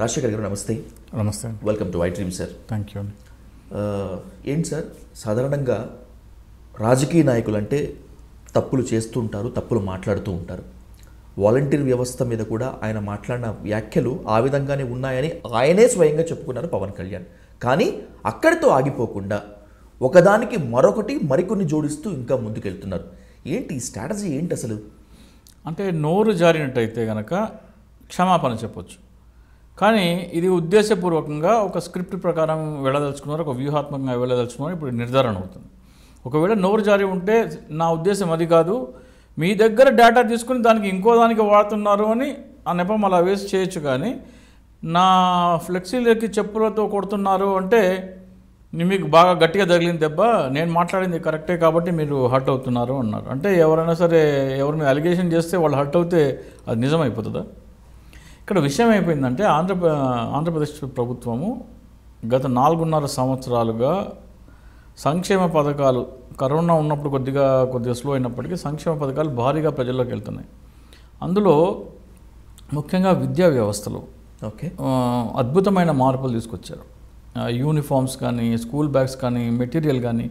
రాజశేఖర్ గారు నమస్తే నమస్తే welcome to white dream sir thank you ఏంటి సార్ సాధారణంగా రాజకీయ నాయకులు అంటే తప్పులు ఉంటారు తప్పులు మాట్లాడుతూ ఉంటారు వాలంటీర్ వ్యవస్థ మీద కూడా ఆయన మాట్లాడిన వ్యాఖ్యలు ఆ విధంగానే ఉన్నాయని ఆయనే స్వయంగా చెప్పుకున్నారు పవన్ కళ్యాణ్ కానీ అక్కడితో ఆగిపోకుండా ఒకదానికి మరొకటి మరికొన్ని జోడిస్తూ ఇంకా ముందుకెళ్తున్నారు ఏంటి స్ట్రాటజీ ఏంటి అసలు అంటే నోరు జారినట్టయితే కనుక క్షమాపణ చెప్పొచ్చు కానీ ఇది ఉద్దేశపూర్వకంగా ఒక స్క్రిప్ట్ ప్రకారం వెళ్ళదలుచుకున్నారు ఒక వ్యూహాత్మకంగా వెళ్ళదలుచుకున్నారు ఇప్పుడు నిర్ధారణ అవుతుంది ఒకవేళ నోరు జారి ఉంటే నా ఉద్దేశం అది కాదు మీ దగ్గర డేటా తీసుకుని దానికి ఇంకో దానికి వాడుతున్నారు అని ఆ నెపం అలా వేసి చేయొచ్చు కానీ నా ఫ్లెక్సీలకి చెప్పులతో కొడుతున్నారు అంటే మీకు బాగా గట్టిగా తగిలింది దెబ్బ నేను మాట్లాడింది కరెక్టే కాబట్టి మీరు హర్ట్ అవుతున్నారు అన్నారు అంటే ఎవరైనా సరే ఎవరిని అలిగేషన్ చేస్తే వాళ్ళు హర్ట్ అవుతే అది నిజమైపోతుందా ఇక్కడ విషయం అయిపోయిందంటే ఆంధ్ర ఆంధ్రప్రదేశ్ ప్రభుత్వము గత నాలుగున్నర సంవత్సరాలుగా సంక్షేమ పథకాలు కరోనా ఉన్నప్పుడు కొద్దిగా కొద్దిగా స్లో అయినప్పటికీ సంక్షేమ పథకాలు భారీగా ప్రజల్లోకి వెళ్తున్నాయి అందులో ముఖ్యంగా విద్యా వ్యవస్థలు ఓకే అద్భుతమైన మార్పులు తీసుకొచ్చారు యూనిఫామ్స్ కానీ స్కూల్ బ్యాగ్స్ కానీ మెటీరియల్ కానీ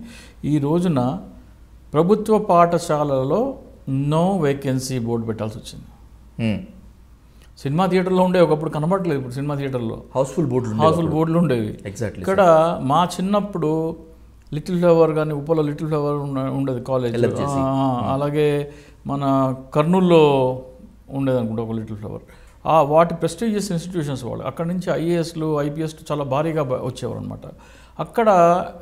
ఈ రోజున ప్రభుత్వ పాఠశాలలో నో వేకెన్సీ బోర్డు పెట్టాల్సి వచ్చింది సినిమా థియేటర్లో ఉండే ఒకప్పుడు కనబడలేదు ఇప్పుడు సినిమా థియేటర్లో హౌస్ఫుల్ బోర్డులు హౌస్ఫుల్ బోర్డులు ఉండేవి ఎగ్జాక్ట్ ఇక్కడ మా చిన్నప్పుడు లిటిల్ ఫ్లవర్ కానీ ఉప్పలో లిటిల్ ఫ్లవర్ ఉండేది కాలేజ్ hmm. అలాగే మన కర్నూల్లో ఉండేది అనుకుంటా ఒక లిటిల్ ఫ్లవర్ ఆ వాటి ప్రెస్టీజియస్ ఇన్స్టిట్యూషన్స్ వాళ్ళు అక్కడ నుంచి ఐఏఎస్లు ఐపీఎస్ చాలా భారీగా వచ్చేవారు అనమాట అక్కడ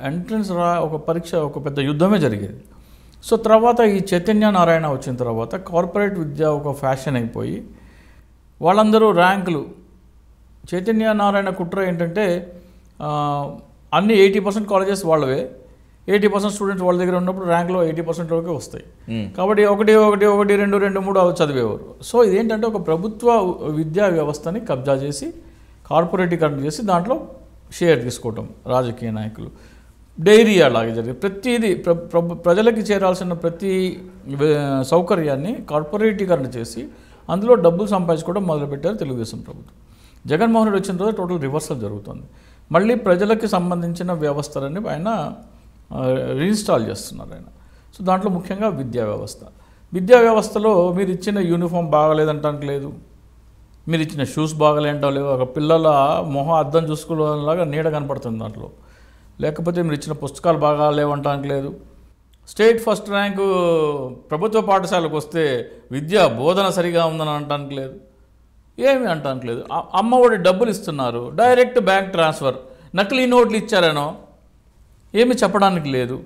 ఎంట్రన్స్ రా ఒక పరీక్ష ఒక పెద్ద యుద్ధమే జరిగేది సో తర్వాత ఈ చైతన్య నారాయణ వచ్చిన తర్వాత కార్పొరేట్ విద్య ఒక ఫ్యాషన్ అయిపోయి వాళ్ళందరూ ర్యాంకులు చైతన్య నారాయణ కుట్ర ఏంటంటే అన్ని ఎయిటీ పర్సెంట్ కాలేజెస్ వాళ్ళవే ఎయిటీ పర్సెంట్ స్టూడెంట్స్ వాళ్ళ దగ్గర ఉన్నప్పుడు ర్యాంక్లో ఎయిటీ పర్సెంట్ వరకే వస్తాయి కాబట్టి ఒకటి ఒకటి ఒకటి రెండు రెండు మూడు అవి చదివేవారు సో ఇదేంటంటే ఒక ప్రభుత్వ విద్యా వ్యవస్థని కబ్జా చేసి కార్పొరేటీకరణ చేసి దాంట్లో షేర్ తీసుకోవటం రాజకీయ నాయకులు డైరీ అలాగే జరిగింది ప్రతిదీ ప్రజలకి చేరాల్సిన ప్రతి సౌకర్యాన్ని కార్పొరేటీకరణ చేసి అందులో డబ్బులు సంపాదించుకోవడం మొదలుపెట్టారు తెలుగుదేశం ప్రభుత్వం జగన్మోహన్ రెడ్డి వచ్చిన రోజు టోటల్ రివర్సల్ జరుగుతుంది మళ్ళీ ప్రజలకి సంబంధించిన వ్యవస్థలని ఆయన రీఇన్స్టాల్ చేస్తున్నారు ఆయన సో దాంట్లో ముఖ్యంగా విద్యా వ్యవస్థ విద్యా వ్యవస్థలో మీరు ఇచ్చిన యూనిఫామ్ బాగలేదంటానికి లేదు మీరు ఇచ్చిన షూస్ బాగలేంటో లేవు ఒక పిల్లల మొహం అద్దం లాగా నీడ కనపడుతుంది దాంట్లో లేకపోతే మీరు ఇచ్చిన పుస్తకాలు బాగా లేవంటానికి లేదు స్టేట్ ఫస్ట్ ర్యాంకు ప్రభుత్వ పాఠశాలకు వస్తే విద్య బోధన సరిగా ఉందని అనటానికి లేదు ఏమి అనటానికి లేదు అమ్మఒడి డబ్బులు ఇస్తున్నారు డైరెక్ట్ బ్యాంక్ ట్రాన్స్ఫర్ నకిలీ నోట్లు ఇచ్చారనో ఏమి చెప్పడానికి లేదు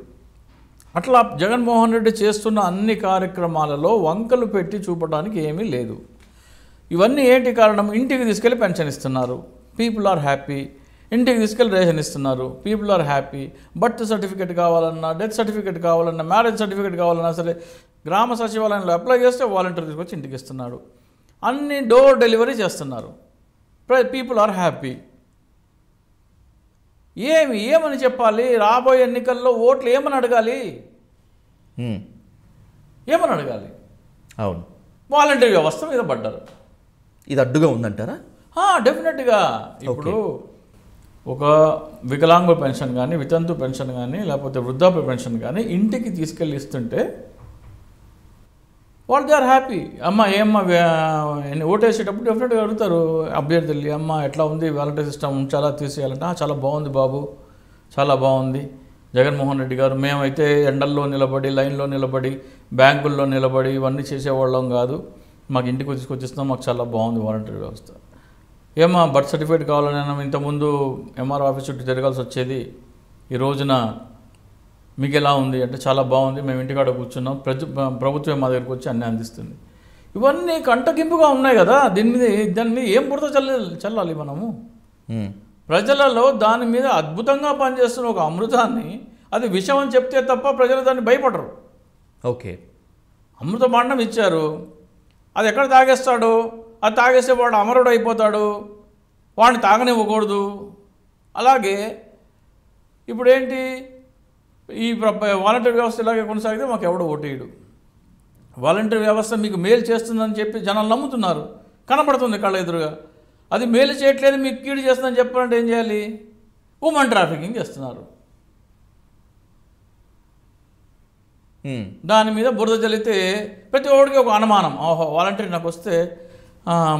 అట్లా జగన్మోహన్ రెడ్డి చేస్తున్న అన్ని కార్యక్రమాలలో వంకలు పెట్టి చూపడానికి ఏమీ లేదు ఇవన్నీ ఏంటి కారణం ఇంటికి తీసుకెళ్ళి పెన్షన్ ఇస్తున్నారు పీపుల్ ఆర్ హ్యాపీ ఇంటికి తీసుకెళ్ళి రేషన్ ఇస్తున్నారు people are happy birth certificate కావాలన్నా డెత్ సర్టిఫికేట్ కావాలన్నా మ్యారేజ్ సర్టిఫికేట్ కావాలన్నా సరే గ్రామ సచివాలయంలో అప్లై చేస్తే వాలంటీర్ తీసుకొచ్చి ఇంటికి ఇస్తున్నాడు అన్ని డోర్ డెలివరీ చేస్తున్నారు పీపుల్ ఆర్ హ్యాపీ ఏమి ఏమని చెప్పాలి రాబోయే ఎన్నికల్లో ఓట్లు ఏమని అడగాలి ఏమని అడగాలి అవును వాలంటీర్ వ్యవస్థ మీద పడ్డారు ఇది అడ్డుగా ఉందంటారా డెఫినెట్గా ఇప్పుడు ఒక వికలాంగు పెన్షన్ కానీ వితంతు పెన్షన్ కానీ లేకపోతే వృద్ధాప్య పెన్షన్ కానీ ఇంటికి తీసుకెళ్ళి ఇస్తుంటే వాళ్ళు దే ఆర్ హ్యాపీ అమ్మ ఏమ్మ ఓటేసేటప్పుడు డెఫినెట్గా అడుగుతారు అభ్యర్థులు అమ్మ ఎట్లా ఉంది వ్యాలంటీర్ సిస్టమ్ చాలా తీసేయాలంటే చాలా బాగుంది బాబు చాలా బాగుంది జగన్మోహన్ రెడ్డి గారు మేమైతే ఎండల్లో నిలబడి లైన్లో నిలబడి బ్యాంకుల్లో నిలబడి ఇవన్నీ చేసేవాళ్ళం కాదు మాకు ఇంటికి తీసుకొచ్చిస్తాం మాకు చాలా బాగుంది వాలంటీర్ వ్యవస్థ ఏమా బర్త్ సర్టిఫికేట్ కావాలని ఇంతకుముందు ఎంఆర్ ఆఫీస్ చుట్టూ తిరగాల్సి వచ్చేది ఈ రోజున మీకు ఎలా ఉంది అంటే చాలా బాగుంది మేము ఇంటికాడ కూర్చున్నాం ప్రజు ప్రభుత్వం మా దగ్గరకు వచ్చి అన్నీ అందిస్తుంది ఇవన్నీ కంటగింపుగా ఉన్నాయి కదా దీని మీద దాని మీద ఏం బుడత చల్ల చల్లాలి మనము ప్రజలలో దాని మీద అద్భుతంగా పనిచేస్తున్న ఒక అమృతాన్ని అది విషయం అని చెప్తే తప్ప ప్రజలు దాన్ని భయపడరు ఓకే అమృత భాండం ఇచ్చారు అది ఎక్కడ తాగేస్తాడు అది తాగేస్తే వాడు అమరుడు అయిపోతాడు వాడిని తాగనివ్వకూడదు అలాగే ఇప్పుడు ఏంటి ఈ వాలంటీర్ వ్యవస్థ ఇలాగే కొనసాగితే మాకు ఎవడు ఓటేయడు వాలంటీర్ వ్యవస్థ మీకు మేలు చేస్తుందని చెప్పి జనాలు నమ్ముతున్నారు కనబడుతుంది కళ్ళ ఎదురుగా అది మేలు చేయట్లేదు మీకు కీడు చేస్తుందని చెప్పాలంటే ఏం చేయాలి ఉమెన్ ట్రాఫికింగ్ చేస్తున్నారు దాని మీద బురద చల్లితే ప్రతి ఒక్కడికి ఒక అనుమానం ఓహో వాలంటీర్ నాకు వస్తే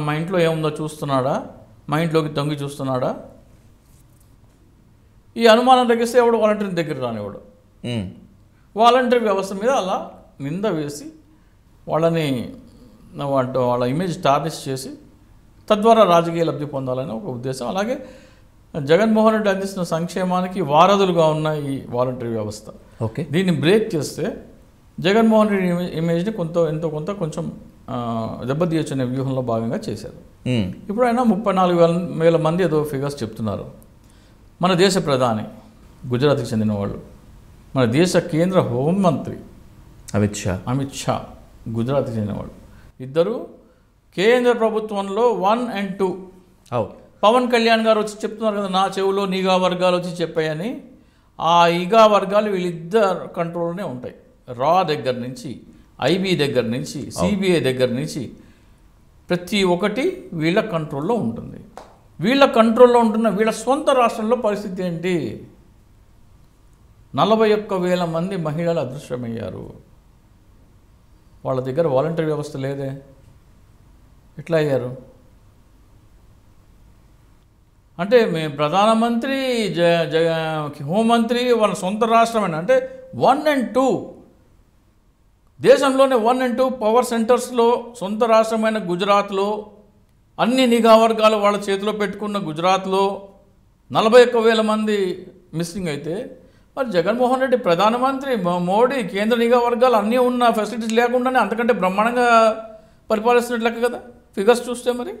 మా ఇంట్లో ఏముందో చూస్తున్నాడా మా ఇంట్లోకి తొంగి చూస్తున్నాడా ఈ అనుమానం తగ్గిస్తే ఎవడు వాలంటీర్ దగ్గర రానివాడు వాలంటీర్ వ్యవస్థ మీద అలా నింద వేసి వాళ్ళని వాటి వాళ్ళ ఇమేజ్ టార్నిష్ చేసి తద్వారా రాజకీయ లబ్ధి పొందాలని ఒక ఉద్దేశం అలాగే జగన్మోహన్ రెడ్డి అందిస్తున్న సంక్షేమానికి వారధులుగా ఉన్న ఈ వాలంటీర్ వ్యవస్థ ఓకే దీన్ని బ్రేక్ చేస్తే జగన్మోహన్ రెడ్డి ఇమేజ్ని కొంత ఎంతో కొంత కొంచెం దెబ్బతీయొచ్చనే వ్యూహంలో భాగంగా చేశారు ఇప్పుడు ఆయన ముప్పై నాలుగు వేల వేల మంది ఏదో ఫిగర్స్ చెప్తున్నారు మన దేశ ప్రధాని గుజరాత్కి చెందిన వాళ్ళు మన దేశ కేంద్ర హోంమంత్రి అమిత్ షా అమిత్ షా గుజరాత్కి చెందినవాళ్ళు ఇద్దరు కేంద్ర ప్రభుత్వంలో వన్ అండ్ టూ అవు పవన్ కళ్యాణ్ గారు వచ్చి చెప్తున్నారు కదా నా చెవులో నిఘా వర్గాలు వచ్చి చెప్పాయని ఆ ఈగా వర్గాలు వీళ్ళిద్దరు కంట్రోల్నే ఉంటాయి రా దగ్గర నుంచి ఐబీ దగ్గర నుంచి సిబిఐ దగ్గర నుంచి ప్రతి ఒక్కటి వీళ్ళ కంట్రోల్లో ఉంటుంది వీళ్ళ కంట్రోల్లో ఉంటున్న వీళ్ళ సొంత రాష్ట్రంలో పరిస్థితి ఏంటి నలభై ఒక్క వేల మంది మహిళలు అదృశ్యమయ్యారు వాళ్ళ దగ్గర వాలంటీర్ వ్యవస్థ లేదే ఎట్లా అయ్యారు అంటే మేము ప్రధానమంత్రి జ జ హోంమంత్రి వాళ్ళ సొంత రాష్ట్రమైన అంటే వన్ అండ్ టూ దేశంలోనే వన్ అండ్ టూ పవర్ సెంటర్స్లో సొంత రాష్ట్రమైన గుజరాత్లో అన్ని నిఘా వర్గాలు వాళ్ళ చేతిలో పెట్టుకున్న గుజరాత్లో నలభై ఒక్క వేల మంది మిస్సింగ్ అయితే మరి జగన్మోహన్ రెడ్డి ప్రధానమంత్రి మోడీ కేంద్ర నిఘా వర్గాలు అన్నీ ఉన్న ఫెసిలిటీస్ లేకుండానే అంతకంటే బ్రహ్మాండంగా పరిపాలిస్తున్నట్లు లెక్క కదా ఫిగర్స్ చూస్తే మరి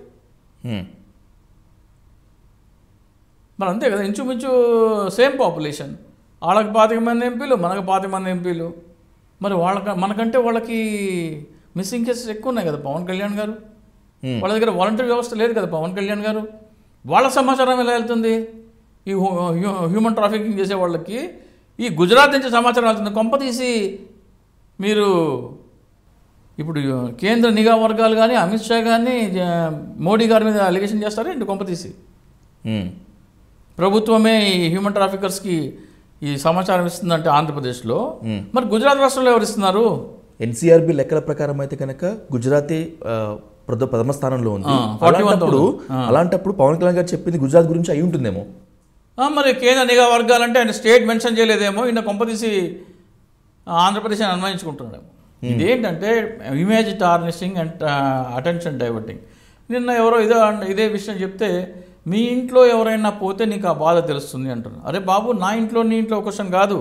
మరి అంతే కదా ఇంచుమించు సేమ్ పాపులేషన్ వాళ్ళకి పాతిక మంది ఎంపీలు మనకు పాతిక మంది ఎంపీలు మరి వాళ్ళ మనకంటే వాళ్ళకి మిస్సింగ్ కేసెస్ ఎక్కువ ఉన్నాయి కదా పవన్ కళ్యాణ్ గారు వాళ్ళ దగ్గర వాలంటీర్ వ్యవస్థ లేదు కదా పవన్ కళ్యాణ్ గారు వాళ్ళ సమాచారం ఎలా వెళ్తుంది ఈ హ్యూమన్ ట్రాఫికింగ్ చేసే వాళ్ళకి ఈ గుజరాత్ నుంచి సమాచారం వెళ్తుంది కొంపతీసి మీరు ఇప్పుడు కేంద్ర నిఘా వర్గాలు కానీ అమిత్ షా కానీ మోడీ గారి మీద అలిగేషన్ చేస్తారా ఏంటి తీసి ప్రభుత్వమే ఈ హ్యూమన్ ట్రాఫికర్స్కి ఈ సమాచారం ఇస్తుందంటే ఆంధ్రప్రదేశ్లో మరి గుజరాత్ రాష్ట్రంలో ఎవరు ఇస్తున్నారు ఎన్సీఆర్బి లెక్కల ప్రకారం అయితే కనుక గుజరాతీ ప్రథమ స్థానంలో ఉంది అలాంటప్పుడు అలాంటప్పుడు పవన్ కళ్యాణ్ గారు చెప్పింది గుజరాత్ గురించి అయి ఉంటుందేమో మరి కేంద్ర నిఘా వర్గాలంటే ఆయన స్టేట్ మెన్షన్ చేయలేదేమో ఈయన కొంపదీసి ఆంధ్రప్రదేశ్ అని అన్వయించుకుంటున్నాడేమో ఇదేంటంటే image tarnishing and attention diverting నిన్న ఎవరో ఇదే ఇదే విషయం చెప్తే మీ ఇంట్లో ఎవరైనా పోతే నీకు ఆ బాధ తెలుస్తుంది అంటారు అరే బాబు నా ఇంట్లో నీ ఇంట్లో క్వశ్చన్ కాదు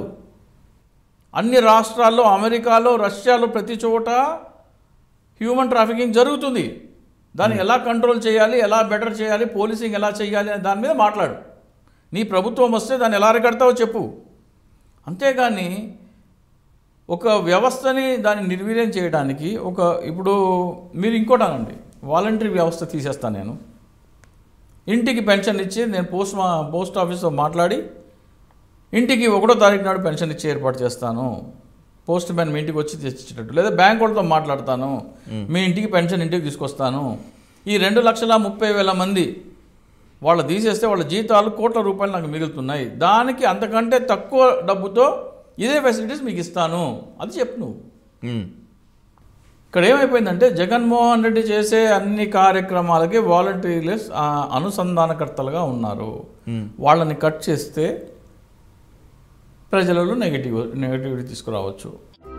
అన్ని రాష్ట్రాల్లో అమెరికాలో రష్యాలో ప్రతి చోట హ్యూమన్ ట్రాఫికింగ్ జరుగుతుంది దాన్ని ఎలా కంట్రోల్ చేయాలి ఎలా బెటర్ చేయాలి పోలీసింగ్ ఎలా చేయాలి అనే దాని మీద మాట్లాడు నీ ప్రభుత్వం వస్తే దాన్ని ఎలా అరికడతావో చెప్పు అంతేగాని ఒక వ్యవస్థని దాన్ని నిర్వీర్యం చేయడానికి ఒక ఇప్పుడు మీరు ఇంకోటానండి వాలంటరీ వ్యవస్థ తీసేస్తాను నేను ఇంటికి పెన్షన్ ఇచ్చి నేను పోస్ట్ మా పోస్ట్ ఆఫీస్తో మాట్లాడి ఇంటికి ఒకటో తారీఖు నాడు పెన్షన్ ఇచ్చి ఏర్పాటు చేస్తాను పోస్ట్ మ్యాన్ మీ ఇంటికి వచ్చి తెచ్చేటట్టు లేదా బ్యాంక్ వాళ్ళతో మాట్లాడతాను మీ ఇంటికి పెన్షన్ ఇంటికి తీసుకొస్తాను ఈ రెండు లక్షల ముప్పై వేల మంది వాళ్ళు తీసేస్తే వాళ్ళ జీతాలు కోట్ల రూపాయలు నాకు మిగులుతున్నాయి దానికి అంతకంటే తక్కువ డబ్బుతో ఇదే ఫెసిలిటీస్ మీకు ఇస్తాను అది చెప్పు నువ్వు ఇక్కడ ఏమైపోయిందంటే జగన్మోహన్ రెడ్డి చేసే అన్ని కార్యక్రమాలకి వాలంటీర్లు అనుసంధానకర్తలుగా ఉన్నారు hmm. వాళ్ళని కట్ చేస్తే ప్రజలలో నెగిటివ్ నెగిటివిటీ తీసుకురావచ్చు